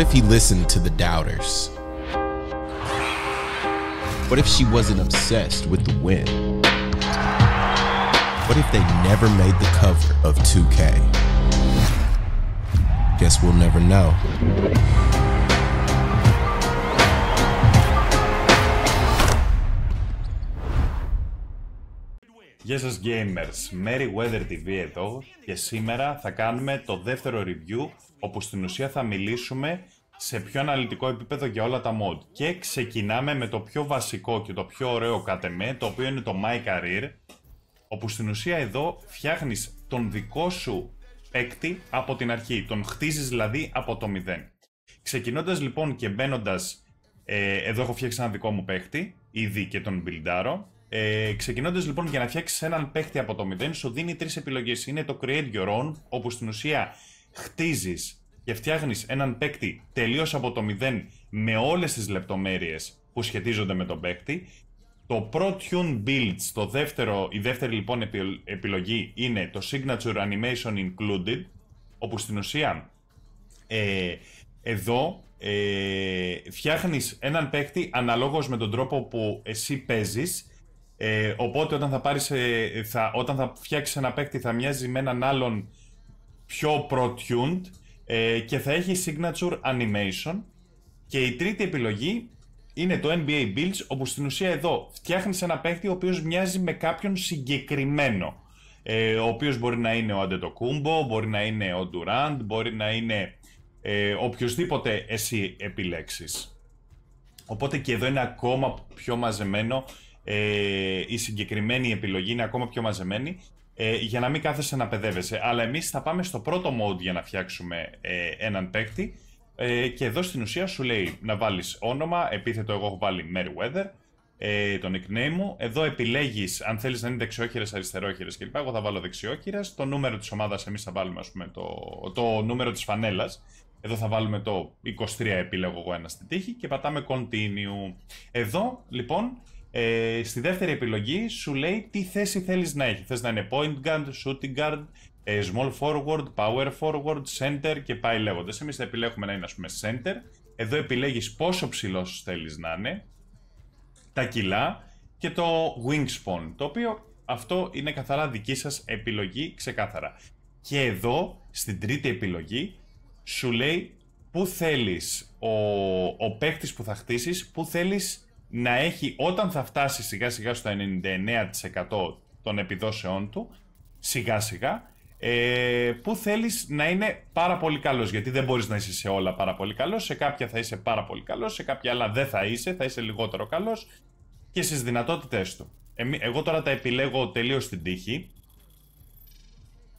What if he listened to the doubters? What if she wasn't obsessed with the win? What if they never made the cover of 2K? Guess we'll never know. Γεια σας gamers, Merryweather TV εδώ και σήμερα θα κάνουμε το δεύτερο review όπου στην ουσία θα μιλήσουμε σε πιο αναλυτικό επίπεδο για όλα τα mod. Και ξεκινάμε με το πιο βασικό και το πιο ωραίο κατ' εμέ, το οποίο είναι το My Career, όπου στην ουσία εδώ φτιάχνεις τον δικό σου παίκτη από την αρχή, τον χτίζεις δηλαδή από το μηδέν. Ξεκινώντας λοιπόν και μπαίνοντας, ε, εδώ έχω φτιάξει έναν δικό μου παίκτη, ήδη και τον μπιλντάρω, ε, Ξεκινώντας λοιπόν για να φτιάξεις έναν παίκτη από το μηδέν, σου δίνει τρεις επιλογές. Είναι το Create Your Own, όπου στην ουσία χτίζεις και φτιάχνεις έναν παίκτη τελείως από το μηδέν με όλες τις λεπτομέρειες που σχετίζονται με τον παίκτη. Το Pro Tune Builds, το δεύτερο, η δεύτερη λοιπόν επιλογή είναι το Signature Animation Included, όπου στην ουσία ε, εδώ ε, φτιάχνεις έναν παίκτη αναλόγως με τον τρόπο που εσύ παίζεις ε, οπότε όταν θα, πάρεις, ε, θα, όταν θα φτιάξεις ένα παίκτη θα μοιάζει με έναν άλλον πιο pro-tuned ε, και θα έχει signature animation. Και η τρίτη επιλογή είναι το NBA Builds, όπου στην ουσία εδώ φτιάχνεις ένα παίχτη ο οποίος μοιάζει με κάποιον συγκεκριμένο. Ε, ο οποίος μπορεί να είναι ο Αντετοκούμπο, μπορεί να είναι ο Ντουράντ, μπορεί να είναι ε, οποιοδήποτε εσύ επιλέξεις. Οπότε και εδώ είναι ακόμα πιο μαζεμένο, ε, η συγκεκριμένη επιλογή είναι ακόμα πιο μαζεμένη ε, για να μην κάθεσαι να παιδεύεσαι. Αλλά εμείς θα πάμε στο πρώτο mode για να φτιάξουμε ε, έναν παίκτη. Ε, και εδώ στην ουσία σου λέει να βάλεις όνομα. Επίθετο, εγώ έχω βάλει Meriwether, ε, το nickname μου. Εδώ επιλέγεις αν θέλεις να είναι δεξιόχειρες, αριστερόχειρες κλπ. Εγώ θα βάλω δεξιόχειρες. Το νούμερο της ομάδας, εμείς θα βάλουμε πούμε, το, το νούμερο της φανέλας. Εδώ θα βάλουμε το 23 επιλέγω εγώ ένα στην τύχη και πατάμε continue. Εδώ λοιπόν ε, στη δεύτερη επιλογή σου λέει τι θέση θέλεις να έχει. Θες να είναι point guard, shooting guard, ε, small forward, power forward, center και πάει λέγοντας. Εμείς θα επιλέγουμε να είναι πούμε center. Εδώ επιλέγεις πόσο ψηλός θέλεις να είναι, τα κιλά και το wingspan, το οποίο αυτό είναι καθαρά δική σας επιλογή, ξεκάθαρα. Και εδώ, στην τρίτη επιλογή, σου λέει πού θέλεις ο, ο παίκτης που θα χτίσεις, πού θέλεις να έχει όταν θα φτάσει σιγά σιγά στο 99% των επιδόσεών του, σιγά σιγά, ε, που θέλεις να είναι πάρα πολύ καλός, γιατί δεν μπορείς να είσαι σε όλα πάρα πολύ καλός, σε κάποια θα είσαι πάρα πολύ καλός, σε κάποια άλλα δεν θα είσαι, θα είσαι λιγότερο καλός και στις δυνατότητες του. Ε, εγώ τώρα τα επιλέγω τελείως στην τύχη,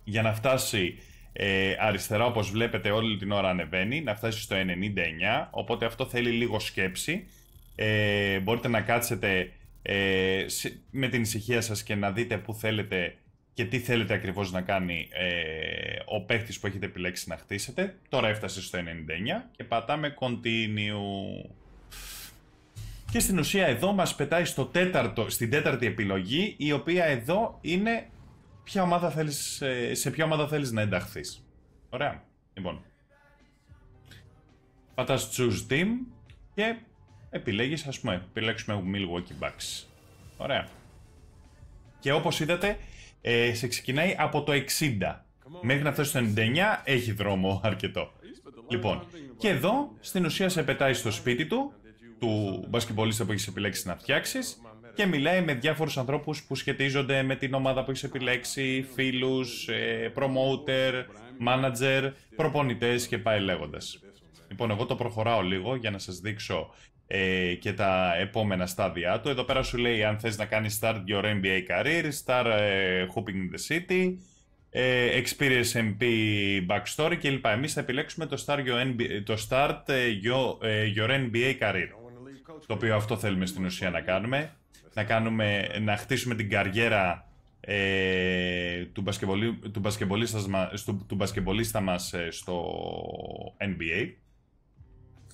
για να φτάσει ε, αριστερά όπως βλέπετε όλη την ώρα ανεβαίνει, να φτάσει στο 99, οπότε αυτό θέλει λίγο σκέψη, ε, μπορείτε να κάτσετε ε, με την ησυχία σας και να δείτε πού θέλετε και τι θέλετε ακριβώς να κάνει ε, ο παίχτης που έχετε επιλέξει να χτίσετε. Τώρα έφτασε στο 99 και πατάμε continue. Και στην ουσία εδώ μας πετάει στο τέταρτο, στην τέταρτη επιλογή, η οποία εδώ είναι ποια ομάδα θέλεις, ε, σε ποια ομάδα θέλεις να ενταχθείς. Ωραία. Λοιπόν. Πατάς choose team και επιλέγεις, ας πούμε, επιλέξουμε Milwaukee Bucks. Ωραία. Και όπως είδατε, ε, σε ξεκινάει από το 60. Μέχρι να φτάσει στο 99 έχει δρόμο αρκετό. Λοιπόν, και εδώ στην ουσία σε πετάει στο σπίτι του, του μπασκεμπολίστα που έχεις επιλέξει να φτιάξεις και μιλάει με διάφορους ανθρώπους που σχετίζονται με την ομάδα που έχεις επιλέξει, φίλους, ε, promoter, manager, προπονητές και πάει λέγοντας. Λοιπόν, εγώ το προχωράω λίγο για να σας δείξω ε, και τα επόμενα στάδια του. Εδώ πέρα σου λέει αν θες να κάνεις start your NBA career, start ε, hooping in the city, ε, experience MP backstory κλπ. Εμείς θα επιλέξουμε το start your, NBA, το start ε, your, ε, NBA career, το οποίο αυτό θέλουμε στην ουσία να κάνουμε. Να, κάνουμε, να χτίσουμε την καριέρα του, μπασκεμπολίστα του, του, του μας στο NBA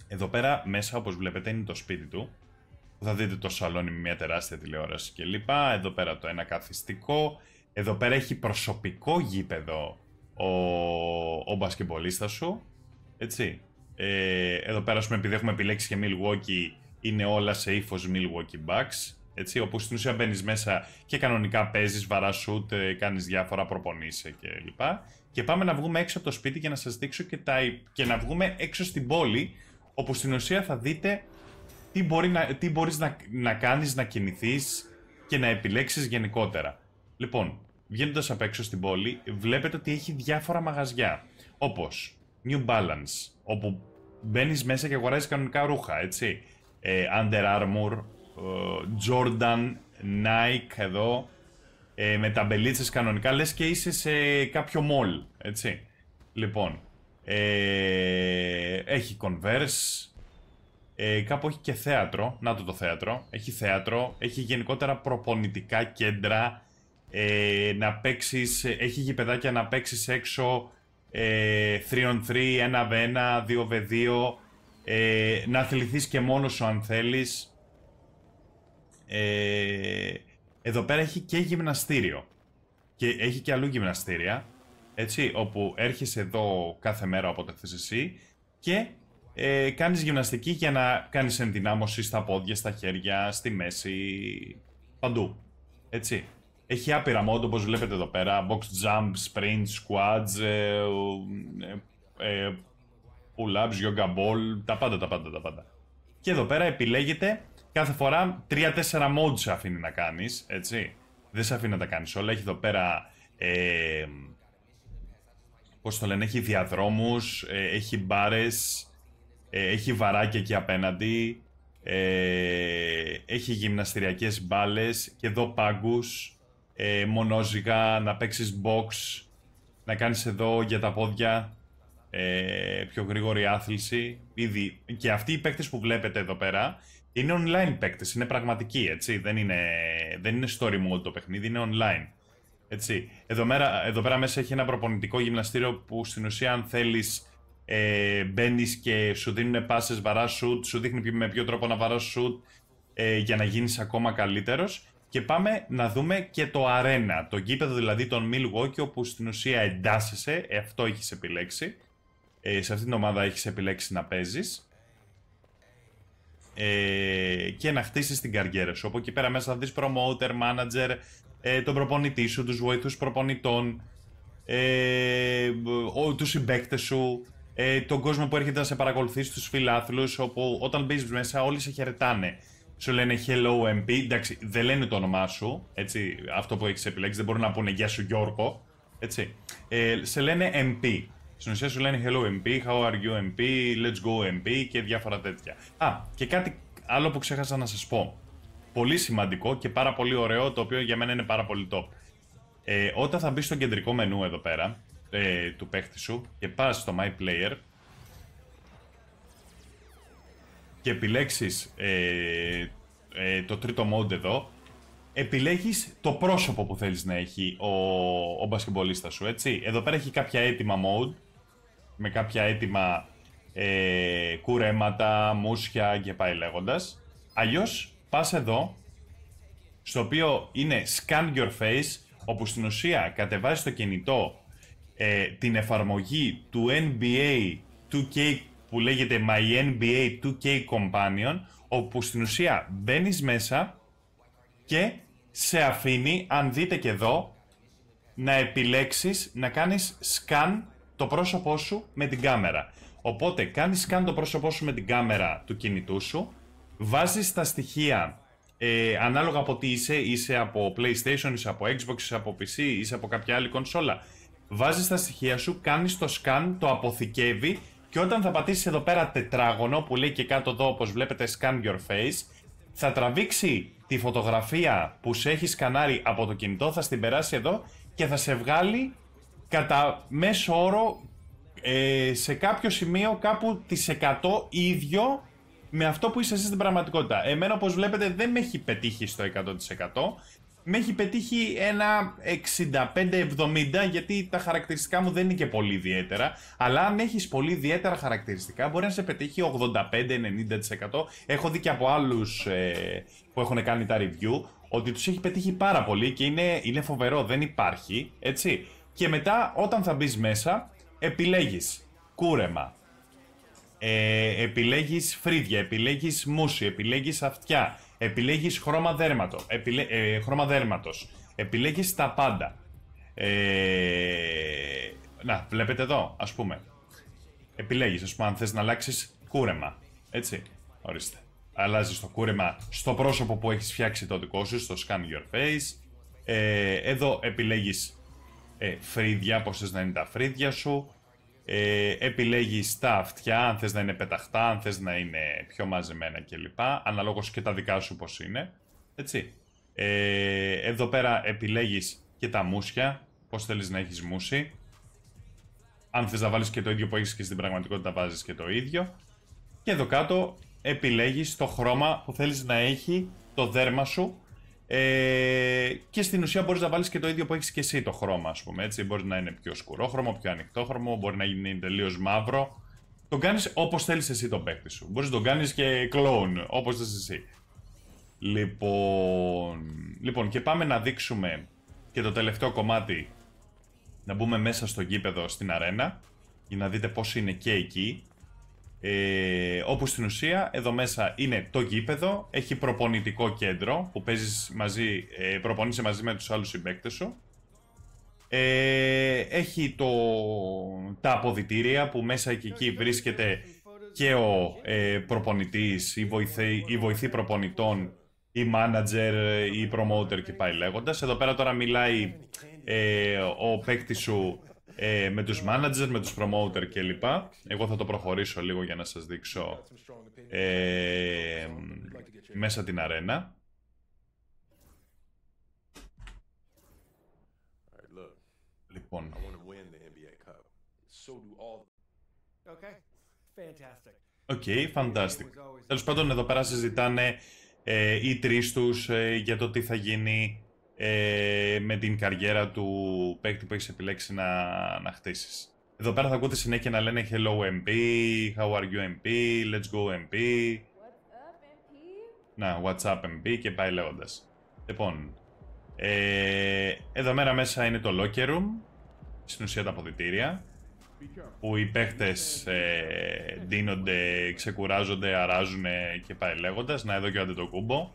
εδώ πέρα μέσα όπως βλέπετε είναι το σπίτι του. Θα δείτε το σαλόνι με μια τεράστια τηλεόραση κλπ. Εδώ πέρα το ένα καθιστικό. Εδώ πέρα έχει προσωπικό γήπεδο ο, ο μπασκεμπολίστας σου. Έτσι. Ε, εδώ πέρα, πούμε, επειδή έχουμε επιλέξει και Milwaukee, είναι όλα σε ύφος Milwaukee Bucks. Έτσι, όπου στην ουσία μπαίνεις μέσα και κανονικά παίζεις, βαράς σουτ, ε, κάνεις διάφορα, προπονείσαι κλπ. Ε, και, και πάμε να βγούμε έξω από το σπίτι και να σας δείξω και τα. και να βγούμε έξω στην πόλη όπου στην ουσία θα δείτε τι, μπορεί να, τι μπορείς να, να κάνεις, να κινηθείς και να επιλέξεις γενικότερα. Λοιπόν, βγαίνοντας απ' έξω στην πόλη, βλέπετε ότι έχει διάφορα μαγαζιά, όπως New Balance, όπου μπαίνεις μέσα και αγοράζεις κανονικά ρούχα, έτσι. Ε, Under Armour, ε, Jordan, Nike εδώ, ε, με τα κανονικά, λες και είσαι σε κάποιο mall, έτσι. Λοιπόν, ε, έχει Converse. Ε, κάπου έχει και θέατρο. Να το το θέατρο. Έχει θέατρο. Έχει γενικότερα προπονητικά κέντρα. Ε, να παίξεις, έχει γηπεδάκια να παίξεις έξω 3 ε, on 3, 1v1, 2v2, ε, να αθληθείς και μόνος σου αν θέλεις. Ε, εδώ πέρα έχει και γυμναστήριο και έχει και αλλού γυμναστήρια έτσι, όπου έρχεσαι εδώ κάθε μέρα όποτε θες εσύ και ε, κάνεις γυμναστική για να κάνεις ενδυνάμωση στα πόδια, στα χέρια, στη μέση, παντού, έτσι. Έχει άπειρα μόντ, όπως βλέπετε εδώ πέρα, box jump, sprint, squads ε, ε, ε, pull-ups, yoga ball, τα πάντα, τα πάντα, τα πάντα. Και εδώ πέρα επιλέγεται κάθε φορά 3-4 mods αφήνει να κάνεις, έτσι. Δεν σε αφήνει να τα κάνεις όλα, έχει εδώ πέρα... Ε, πώς το έχει διαδρόμους, ε, έχει μπάρες, ε, έχει βαράκια εκεί απέναντι, ε, έχει γυμναστηριακές μπάλες και εδώ πάγκους, μονόζυγα, να παίξεις box, να κάνεις εδώ για τα πόδια πιο γρήγορη άθληση. Ήδη. Και αυτοί οι παίκτες που βλέπετε εδώ πέρα είναι online παίκτες, είναι πραγματικοί, έτσι, δεν είναι, δεν είναι story mode το παιχνίδι, είναι online. Έτσι. Εδώ, μέρα, εδώ πέρα μέσα έχει ένα προπονητικό γυμναστήριο που στην ουσία αν θέλεις ε, μπαίνεις και σου δίνουν πάσες βαρά σουτ, σου δείχνει με ποιο τρόπο να βαράς σουτ ε, για να γίνεις ακόμα καλύτερος. Και πάμε να δούμε και το αρένα, το γήπεδο δηλαδή των Milwaukee που στην ουσία εντάσσεσαι, ε, αυτό έχεις επιλέξει. Ε, σε αυτήν την ομάδα έχεις επιλέξει να παίζεις ε, και να χτίσεις την καριέρα σου. Από εκεί πέρα μέσα θα δεις promoter, manager, ε, τον προπονητή σου, τους βοηθούς προπονητών, ε, τους συμπαίκτες σου, ε, τον κόσμο που έρχεται να σε παρακολουθήσει, τους φιλάθλους, όπου όταν μπεις μέσα όλοι σε χαιρετάνε. Σου λένε Hello MP, εντάξει, δεν λένε το όνομά σου, έτσι, αυτό που έχεις επιλέξει, δεν μπορούν να πούνε Γεια σου Γιώργο, έτσι. Ε, σε λένε MP. Στην ουσία σου λένε hello MP, how are you MP, let's go MP και διάφορα τέτοια. Α, και κάτι άλλο που ξέχασα να σας πω. Πολύ σημαντικό και πάρα πολύ ωραίο, το οποίο για μένα είναι πάρα πολύ top. Ε, όταν θα μπεις στο κεντρικό μενού εδώ πέρα, ε, του παίχτη σου, και πας στο My Player, και επιλέξεις ε, ε, το τρίτο mode εδώ, επιλέγεις το πρόσωπο που θέλεις να έχει ο, ο μπασκεμπολίστας σου, έτσι. Εδώ πέρα έχει κάποια έτοιμα mode, με κάποια έτοιμα ε, κουρέματα, μουσια και πάει λέγοντας. Αλλιώς πά εδώ, στο οποίο είναι scan your face, όπου στην ουσία κατεβάζεις το κινητό ε, την εφαρμογή του NBA 2K που λέγεται My NBA 2K Companion, όπου στην ουσία μπαίνεις μέσα και σε αφήνει, αν δείτε και εδώ, να επιλέξεις να κάνεις scan το πρόσωπό σου με την κάμερα. Οπότε κάνεις καν το πρόσωπό σου με την κάμερα του κινητού σου, βάζεις τα στοιχεία ε, ανάλογα από τι είσαι, είσαι από PlayStation, είσαι από Xbox, είσαι από PC, είσαι από κάποια άλλη κονσόλα. Βάζεις τα στοιχεία σου, κάνεις το σκαν, το αποθηκεύει και όταν θα πατήσεις εδώ πέρα τετράγωνο που λέει και κάτω εδώ όπως βλέπετε scan your face, θα τραβήξει τη φωτογραφία που σε έχει σκανάρει από το κινητό, θα στην περάσει εδώ και θα σε βγάλει κατά μέσο όρο ε, σε κάποιο σημείο κάπου τις 100 ίδιο με αυτό που είσαι εσύ στην πραγματικότητα. Εμένα όπως βλέπετε δεν με έχει πετύχει στο 100%. Με έχει πετύχει ένα 65-70 γιατί τα χαρακτηριστικά μου δεν είναι και πολύ ιδιαίτερα. Αλλά αν έχεις πολύ ιδιαίτερα χαρακτηριστικά μπορεί να σε πετύχει 85-90%. Έχω δει και από άλλους ε, που έχουν κάνει τα review ότι τους έχει πετύχει πάρα πολύ και είναι, είναι φοβερό, δεν υπάρχει, έτσι. Και μετά, όταν θα μπεις μέσα, επιλέγεις κούρεμα. Ε, επιλέγεις φρύδια, επιλέγεις μουσι, επιλέγεις αυτιά, επιλέγεις χρώμα, δέρματο, ε, χρώμα δέρματος, επιλέγεις τα πάντα. Ε, να, βλέπετε εδώ, ας πούμε. Επιλέγεις, ας πούμε, αν θες να αλλάξεις κούρεμα, έτσι, ορίστε. Αλλάζεις το κούρεμα στο πρόσωπο που έχεις φτιάξει το δικό σου, στο scan your face. Ε, εδώ επιλέγεις ε, φρύδια, θέλεις να είναι τα φρύδια σου. Ε, επιλέγεις τα αυτιά, αν θες να είναι πεταχτά, αν θες να είναι πιο μαζεμένα κλπ. Αναλόγως και τα δικά σου πώ είναι. Έτσι. Ε, εδώ πέρα επιλέγεις και τα μουσια, πώς θέλεις να έχεις μουσι. Αν θες να βάλεις και το ίδιο που έχεις και στην πραγματικότητα βάζεις και το ίδιο. Και εδώ κάτω επιλέγεις το χρώμα που θέλεις να έχει το δέρμα σου ε, και στην ουσία μπορείς να βάλεις και το ίδιο που έχεις και εσύ το χρώμα, ας πούμε. Έτσι. Μπορεί να είναι πιο χρώμα, πιο ανοιχτό χρώμα, μπορεί να γίνει τελείως μαύρο. Το κάνεις όπως θέλεις εσύ τον παίκτη σου. Μπορείς να τον κάνεις και κλόουν, όπως θες εσύ. Λοιπόν, λοιπόν, και πάμε να δείξουμε και το τελευταίο κομμάτι να μπούμε μέσα στο γήπεδο στην αρένα για να δείτε πώς είναι και εκεί. Ε, όπου στην ουσία εδώ μέσα είναι το γήπεδο, έχει προπονητικό κέντρο που παίζεις μαζί, ε, μαζί με τους άλλους συμπαίκτες σου. Ε, έχει το, τα αποδητήρια που μέσα εκεί βρίσκεται και ο ε, προπονητής, η βοηθή, η βοηθή προπονητών, η manager, η promoter και πάει λέγοντας. Εδώ πέρα τώρα μιλάει ε, ο παίκτης σου ε, με τους manager, με τους promoter κλπ. Εγώ θα το προχωρήσω λίγο για να σας δείξω ε, μέσα την αρένα. Λοιπόν. Οκ, okay, Τέλος πάντων, εδώ πέρα συζητάνε ε, οι τρεις τους για το τι θα γίνει ε, με την καριέρα του παίκτη που έχεις επιλέξει να, να χτίσεις. Εδώ πέρα θα ακούτε συνέχεια να λένε Hello MP, How are you MP, Let's go MP. Να, What's up MP και πάει λέγοντας. Λοιπόν, ε, εδώ μέρα μέσα είναι το locker room, στην ουσία τα αποδητήρια, που οι παίχτες ε, ντύνονται, ξεκουράζονται, αράζουν και πάει λέγοντας, Να εδώ και ο Αντετοκούμπο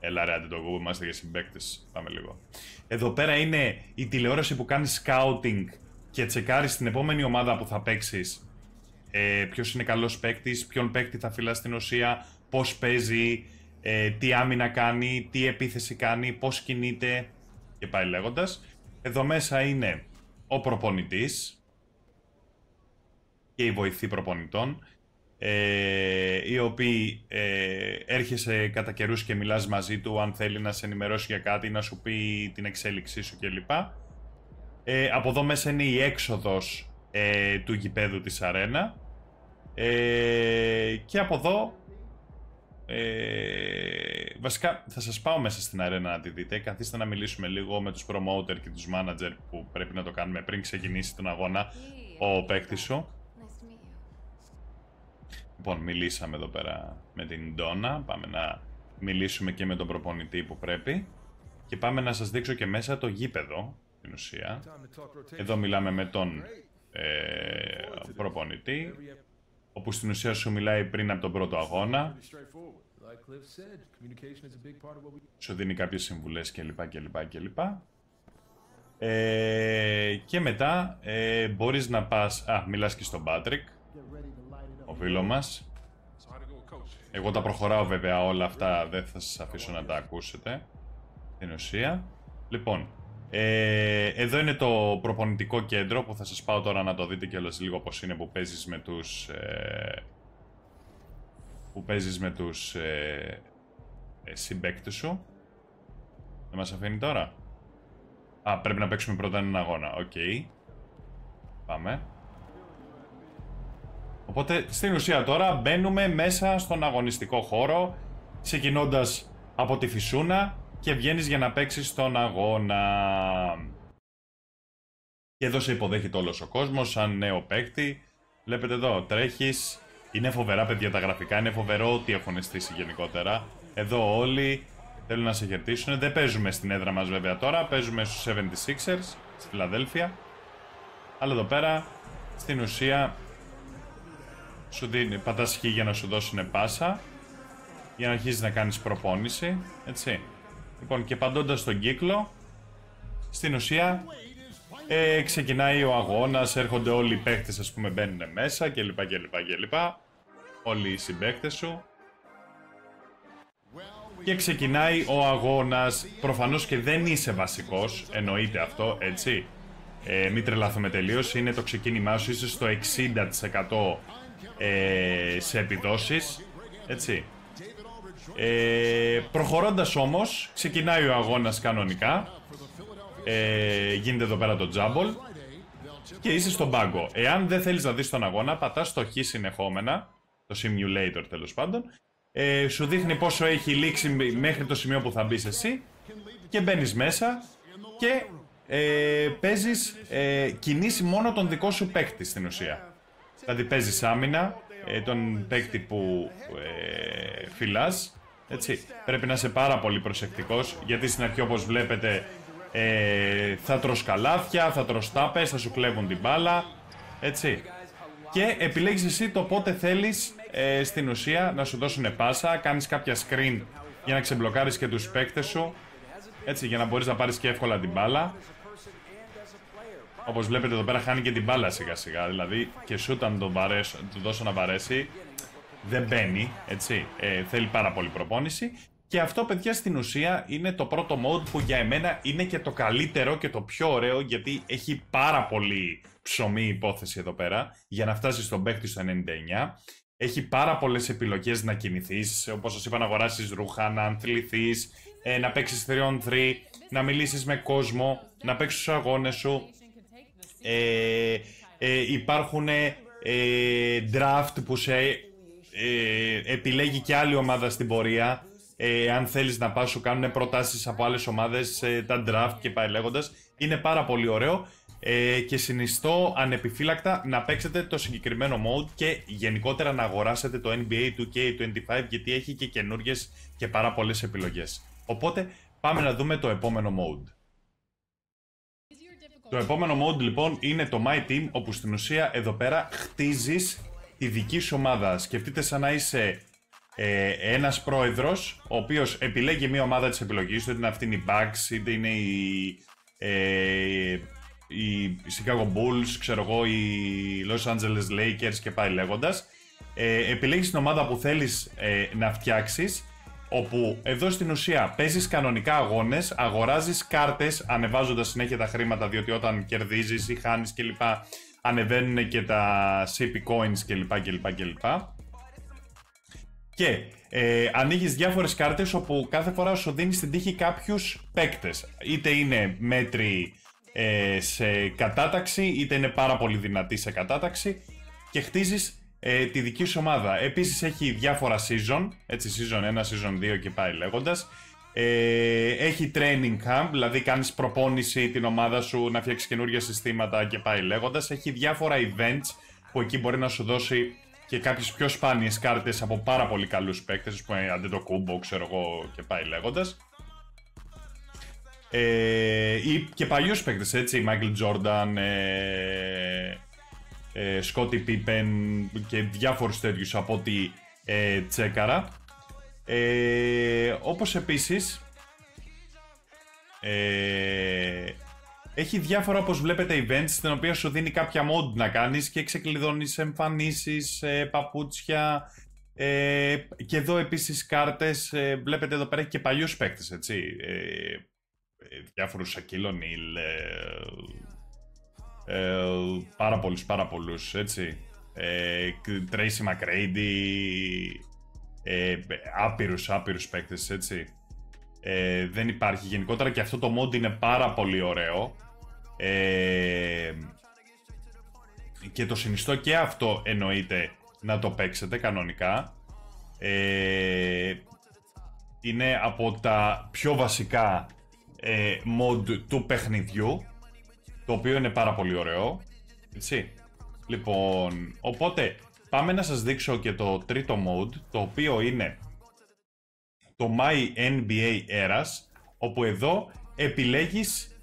Έλα ρε, το εγώ είμαστε για συμπαίκτες. Πάμε λίγο. Εδώ πέρα είναι η τηλεόραση που κάνεις scouting και τσεκάρεις την επόμενη ομάδα που θα παίξεις. Ε, Ποιος είναι καλός παίκτης, ποιον παίκτη θα φυλάς στην ουσία, πώς παίζει, ε, τι άμυνα κάνει, τι επίθεση κάνει, πώς κινείται και πάει λέγοντας. Εδώ μέσα είναι ο προπονητής και η βοηθή προπονητών ε, οι οποίοι ε, έρχεσαι κατά καιρούς και μιλάς μαζί του αν θέλει να σε ενημερώσει για κάτι, να σου πει την εξέλιξή σου κλπ. Ε, από εδώ μέσα είναι η έξοδος ε, του γηπέδου της αρένα ε, και από εδώ ε, βασικά θα σας πάω μέσα στην αρένα να τη δείτε καθίστε να μιλήσουμε λίγο με τους promoter και τους manager που πρέπει να το κάνουμε πριν ξεκινήσει τον αγώνα ο παίκτης σου Λοιπόν, μιλήσαμε εδώ πέρα με την Ντόνα. Πάμε να μιλήσουμε και με τον προπονητή που πρέπει. Και πάμε να σας δείξω και μέσα το γήπεδο, στην ουσία. Εδώ μιλάμε με τον ε, προπονητή, όπου στην ουσία σου μιλάει πριν από τον πρώτο αγώνα. Σου δίνει κάποιες συμβουλές κλπ. και Ε, και μετά ε, μπορείς να πας... Α, μιλάς και στον Πάτρικ φίλο μας. Εγώ τα προχωράω βέβαια όλα αυτά, δεν θα σας αφήσω να τα ακούσετε. Την ουσία. Λοιπόν, ε, εδώ είναι το προπονητικό κέντρο που θα σας πάω τώρα να το δείτε κιόλας λίγο πώς είναι που παίζεις με τους... Ε, που παίζεις με τους ε, ε σου. Δεν μας αφήνει τώρα. Α, πρέπει να παίξουμε πρώτα έναν αγώνα. Οκ. Πάμε. Οπότε στην ουσία τώρα μπαίνουμε μέσα στον αγωνιστικό χώρο, ξεκινώντας από τη φυσούνα και βγαίνεις για να παίξεις τον αγώνα. Και εδώ σε υποδέχεται όλος ο κόσμος, σαν νέο παίκτη. Βλέπετε εδώ, τρέχεις. Είναι φοβερά, παιδιά, τα γραφικά. Είναι φοβερό ότι έχουν αισθήσει γενικότερα. Εδώ όλοι θέλουν να σε χαιρετήσουν. Δεν παίζουμε στην έδρα μας, βέβαια, τώρα. Παίζουμε στους 76ers στη Φιλαδέλφια. Αλλά εδώ πέρα, στην ουσία, σου δίνει, πατάς για να σου δώσουν πάσα, για να αρχίσεις να κάνεις προπόνηση, έτσι. Λοιπόν, και παντώντας τον κύκλο, στην ουσία ε, ξεκινάει ο αγώνας, έρχονται όλοι οι παίχτες, ας πούμε, μπαίνουν μέσα κλπ. κλπ, κλπ. Όλοι οι συμπαίκτες σου. Και ξεκινάει ο αγώνας, προφανώς και δεν είσαι βασικός, εννοείται αυτό, έτσι. Ε, μην τρελάθουμε τελείως. Είναι το ξεκίνημά σου, είσαι στο 60% ε, σε έτσι. Ε, προχωρώντας όμως, ξεκινάει ο αγώνας κανονικά, ε, γίνεται εδώ πέρα το τζάμπολ και είσαι στον πάγκο. Εάν δεν θέλεις να δεις τον αγώνα, πατάς το χ συνεχόμενα, το simulator τέλος πάντων, ε, σου δείχνει πόσο έχει λήξει μέχρι το σημείο που θα μπεις εσύ και μπαίνεις μέσα και ε, παίζεις ε, κινήσει μόνο τον δικό σου παίκτη στην ουσία. Δηλαδή παίζεις άμυνα, ε, τον παίκτη που ε, Έτσι. Πρέπει να είσαι πάρα πολύ προσεκτικός γιατί στην αρχή, όπως βλέπετε, ε, θα τρως καλάθια, θα τρως τάπες, θα σου κλέβουν την μπάλα, έτσι. Και επιλέγεις εσύ το πότε θέλεις ε, στην ουσία να σου δώσουν πάσα, κάνεις κάποια screen για να ξεμπλοκάρεις και τους παίκτες σου, έτσι, για να μπορείς να πάρεις και εύκολα την μπάλα όπως βλέπετε εδώ πέρα χάνει και την μπάλα σιγά σιγά. Δηλαδή και σου όταν τον, βαρέσω, δώσω να βαρέσει δεν μπαίνει, έτσι. Ε, θέλει πάρα πολύ προπόνηση. Και αυτό παιδιά στην ουσία είναι το πρώτο mode που για εμένα είναι και το καλύτερο και το πιο ωραίο γιατί έχει πάρα πολύ ψωμί υπόθεση εδώ πέρα για να φτάσεις στον παίκτη στο 99. Έχει πάρα πολλές επιλογές να κινηθείς, όπως σας είπα να αγοράσεις ρούχα, να ανθληθείς, ε, να παίξεις 3 on 3, να μιλήσεις με κόσμο, να παίξεις τους αγώνες σου, ε, ε υπάρχουν ε, draft που σε ε, επιλέγει και άλλη ομάδα στην πορεία. αν θέλεις να πας σου κάνουν προτάσεις από άλλες ομάδες, τα draft και πάει λέγοντας. Είναι πάρα πολύ ωραίο και συνιστώ ανεπιφύλακτα να παίξετε το συγκεκριμένο mode και γενικότερα να αγοράσετε το NBA 2K25 γιατί έχει και καινούργιες και πάρα πολλές επιλογές. Οπότε πάμε να δούμε το επόμενο mode. Το επόμενο mode λοιπόν είναι το My Team, όπου στην ουσία εδώ πέρα χτίζεις τη δική σου ομάδα. Σκεφτείτε σαν να είσαι ε, ένας πρόεδρος, ο οποίος επιλέγει μια ομάδα της επιλογής του, είτε είναι αυτή η Bucks, είτε είναι η, ε, οι Chicago Bulls, ξέρω εγώ, οι Los Angeles Lakers και πάει λέγοντας. Ε, επιλέγεις την ομάδα που θέλεις ε, να φτιάξεις όπου εδώ στην ουσία παίζεις κανονικά αγώνες, αγοράζεις κάρτες, ανεβάζοντας συνέχεια τα χρήματα, διότι όταν κερδίζεις ή χάνεις κλπ. ανεβαίνουν και τα CP coins κλπ. κλπ, κλπ. Και ε, ανοίγεις διάφορες κάρτες όπου κάθε φορά σου δίνει την τύχη κάποιους παίκτες. Είτε είναι μέτρη ε, σε κατάταξη, είτε είναι πάρα πολύ δυνατή σε κατάταξη και χτίζεις ε, τη δική σου ομάδα. επίσης έχει διάφορα season, έτσι season 1, season 2 και πάει λέγοντας. Ε, έχει training camp, δηλαδή κάνεις προπόνηση την ομάδα σου να φτιάξεις καινούργια συστήματα και πάει λέγοντας. Έχει διάφορα events που εκεί μπορεί να σου δώσει και κάποιες πιο σπάνιες κάρτες από πάρα πολύ καλούς παίκτες. Ας πούμε αντί το κούμπο, ξέρω εγώ και πάει λέγοντας. Ε, και παλιούς παίκτες, έτσι, Michael Jordan, ε, Σκότι ε, Πίπεν και διάφορους τέτοιους από ό,τι ε, τσέκαρα. Ε, όπως επίσης ε, έχει διάφορα όπως βλέπετε events στην οποία σου δίνει κάποια mod να κάνεις και ξεκλειδώνεις εμφανίσεις, ε, παπούτσια και εδώ επίσης κάρτες, βλέπετε εδώ πέρα έχει και παλιούς παίκτες έτσι, ε, διάφορους ε, πάρα πολλούς, πάρα πολλούς, έτσι. Ε, Tracy ε, άπειρους, άπειρους παίκτες, έτσι. Ε, δεν υπάρχει γενικότερα και αυτό το mod είναι πάρα πολύ ωραίο. Ε, και το συνιστώ και αυτό εννοείται να το παίξετε κανονικά. Ε, είναι από τα πιο βασικά ε, mod του παιχνιδιού το οποίο είναι πάρα πολύ ωραίο. Έτσι. Λοιπόν, οπότε πάμε να σας δείξω και το τρίτο mode, το οποίο είναι το My NBA Eras, όπου εδώ επιλέγεις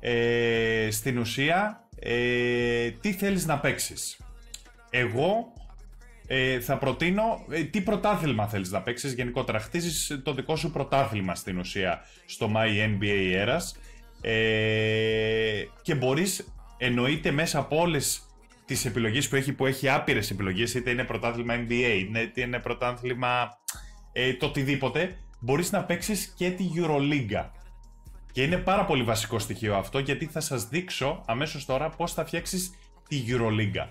ε, στην ουσία ε, τι θέλεις να παίξεις. Εγώ ε, θα προτείνω ε, τι πρωτάθλημα θέλεις να παίξεις γενικότερα. Χτίζεις το δικό σου πρωτάθλημα στην ουσία στο My NBA Eras ε, και μπορείς εννοείται μέσα από όλες τις επιλογές που έχει, που έχει άπειρες επιλογές, είτε είναι πρωτάθλημα NBA, είτε είναι πρωτάθλημα ε, το οτιδήποτε, μπορείς να παίξεις και τη Euroliga. Και είναι πάρα πολύ βασικό στοιχείο αυτό, γιατί θα σας δείξω αμέσως τώρα πώς θα φτιάξεις τη Euroliga.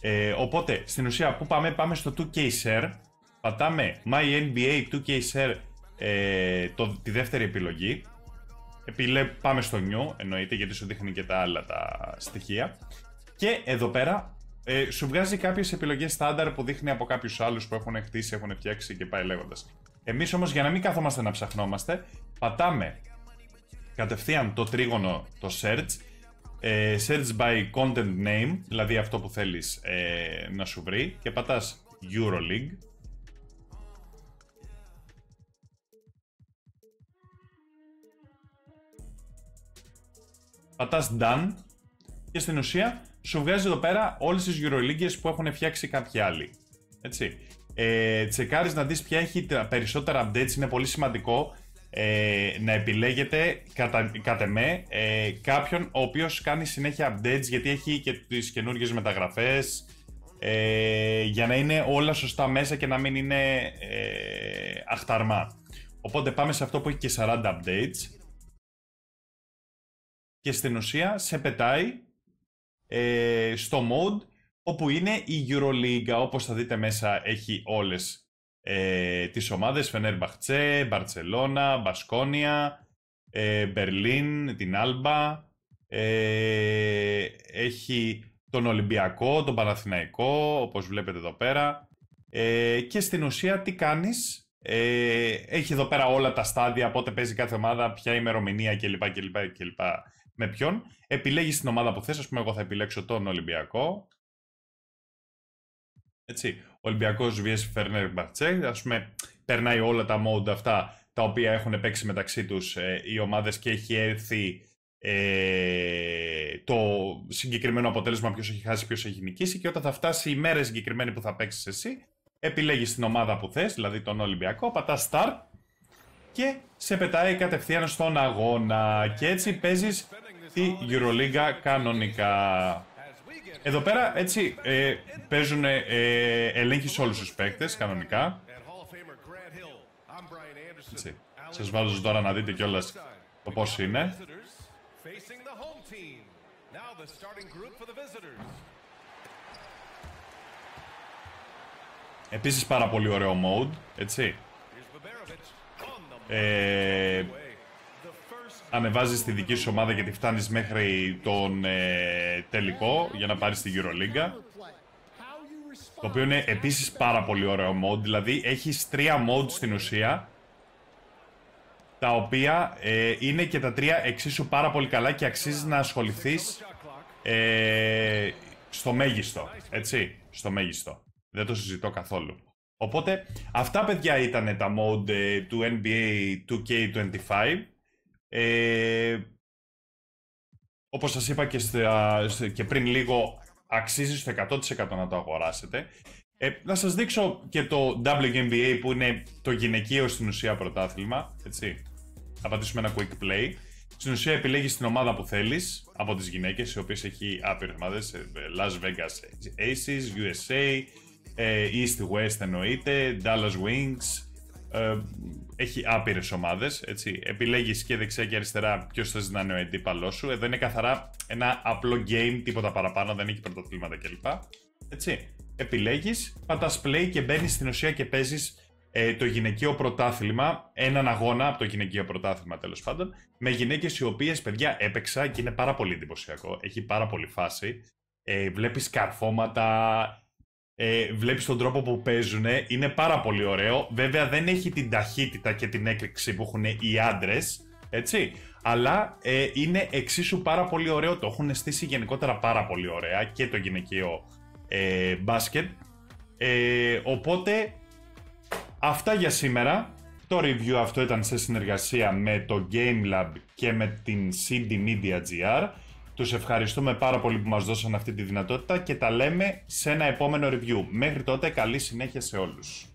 Ε, οπότε, στην ουσία, πού πάμε, πάμε στο 2K Share. Πατάμε My NBA 2K Share ε, το, τη δεύτερη επιλογή. Επιλέ, πάμε στο νιό, εννοείται, γιατί σου δείχνει και τα άλλα τα στοιχεία. Και εδώ πέρα ε, σου βγάζει κάποιες επιλογές στάνταρ που δείχνει από κάποιους άλλους που έχουν χτίσει, έχουν φτιάξει και πάει λέγοντας. Εμείς όμως για να μην καθόμαστε να ψαχνόμαστε, πατάμε κατευθείαν το τρίγωνο το search, ε, search by content name, δηλαδή αυτό που θέλεις ε, να σου βρει και πατάς. EuroLeague πατάς done και στην ουσία σου βγάζει εδώ πέρα όλες τις Euroleague που έχουν φτιάξει κάποιοι άλλοι. Έτσι. Ε, τσεκάρεις να δεις ποια έχει τα περισσότερα updates, είναι πολύ σημαντικό ε, να επιλέγετε κατά, κατά με ε, κάποιον ο οποίος κάνει συνέχεια updates γιατί έχει και τις καινούργιες μεταγραφές ε, για να είναι όλα σωστά μέσα και να μην είναι ε, αχταρμά. Οπότε πάμε σε αυτό που έχει και 40 updates και στην ουσία σε πετάει ε, στο mode όπου είναι η Euroleague. Όπως θα δείτε μέσα έχει όλες ε, τις ομάδες. Φενέρμπαχτσέ, Μπαρτσελώνα, Μπασκόνια, ε, Μπερλίν, την Άλμπα. Ε, έχει τον Ολυμπιακό, τον Παναθηναϊκό, όπως βλέπετε εδώ πέρα. Ε, και στην ουσία τι κάνεις. Ε, έχει εδώ πέρα όλα τα στάδια, πότε παίζει κάθε ομάδα, ποια ημερομηνία κλπ. κλπ, κλπ με ποιον. Επιλέγεις την ομάδα που θες. Ας πούμε, εγώ θα επιλέξω τον Ολυμπιακό. Έτσι. Ολυμπιακό VS Φέρνερ Μπαρτσέ. Ας πούμε, περνάει όλα τα mode αυτά τα οποία έχουν παίξει μεταξύ τους ε, οι ομάδες και έχει έρθει ε, το συγκεκριμένο αποτέλεσμα ποιος έχει χάσει, ποιος έχει νικήσει. Και όταν θα φτάσει η μέρα συγκεκριμένη που θα παίξεις εσύ, επιλέγεις την ομάδα που θες, δηλαδή τον Ολυμπιακό, πατάς start και σε πετάει κατευθείαν στον αγώνα. Και έτσι παίζεις τη Euroliga κανονικά. Εδώ πέρα έτσι ε, παίζουν ε, ελέγχεις όλους τους παίκτες κανονικά. Έτσι. Σας βάζω τώρα να δείτε κιόλας το πώς είναι. Επίσης πάρα πολύ ωραίο mode, έτσι. Ε, ανεβάζεις τη δική σου ομάδα και τη φτάνεις μέχρι τον ε, τελικό για να πάρεις την Euroliga. Το οποίο είναι επίσης πάρα πολύ ωραίο mod, δηλαδή έχεις τρία mod στην ουσία τα οποία ε, είναι και τα τρία εξίσου πάρα πολύ καλά και αξίζει να ασχοληθείς ε, στο μέγιστο, έτσι, στο μέγιστο. Δεν το συζητώ καθόλου. Οπότε, αυτά παιδιά ήταν τα mode ε, του NBA 2K25. Ε, όπως σας είπα και, και πριν λίγο, αξίζει στο 100% να το αγοράσετε. Ε, να σας δείξω και το WNBA που είναι το γυναικείο στην ουσία πρωτάθλημα, έτσι. Θα πατήσουμε ένα quick play. Στην ουσία επιλέγεις την ομάδα που θέλεις από τις γυναίκες, οι οποίες έχει άπειρες ομάδες, ε, Las Vegas Aces, USA, ε, East West εννοείται, Dallas Wings, ε, έχει άπειρες ομάδες. Επιλέγεις και δεξιά και αριστερά ποιος θες να είναι ο αντίπαλός σου. Εδώ είναι καθαρά ένα απλό game, τίποτα παραπάνω, δεν έχει πρωτοθλήματα κλπ. Έτσι. Επιλέγεις, πατάς play και μπαίνεις στην ουσία και παίζεις ε, το γυναικείο πρωτάθλημα, έναν αγώνα από το γυναικείο πρωτάθλημα τέλος πάντων, με γυναίκες οι οποίες παιδιά έπαιξα και είναι πάρα πολύ εντυπωσιακό. Έχει πάρα πολύ φάση. Ε, Βλέπεις καρφώματα, ε, βλέπεις τον τρόπο που παίζουν, είναι πάρα πολύ ωραίο. Βέβαια δεν έχει την ταχύτητα και την έκρηξη που έχουν οι άντρες, έτσι. Αλλά ε, είναι εξίσου πάρα πολύ ωραίο, το έχουν στήσει γενικότερα πάρα πολύ ωραία και το γυναικείο ε, μπάσκετ. Ε, οπότε, αυτά για σήμερα. Το review αυτό ήταν σε συνεργασία με το Game Lab και με την CD Media GR. Τους ευχαριστούμε πάρα πολύ που μας δώσαν αυτή τη δυνατότητα και τα λέμε σε ένα επόμενο review. Μέχρι τότε καλή συνέχεια σε όλους.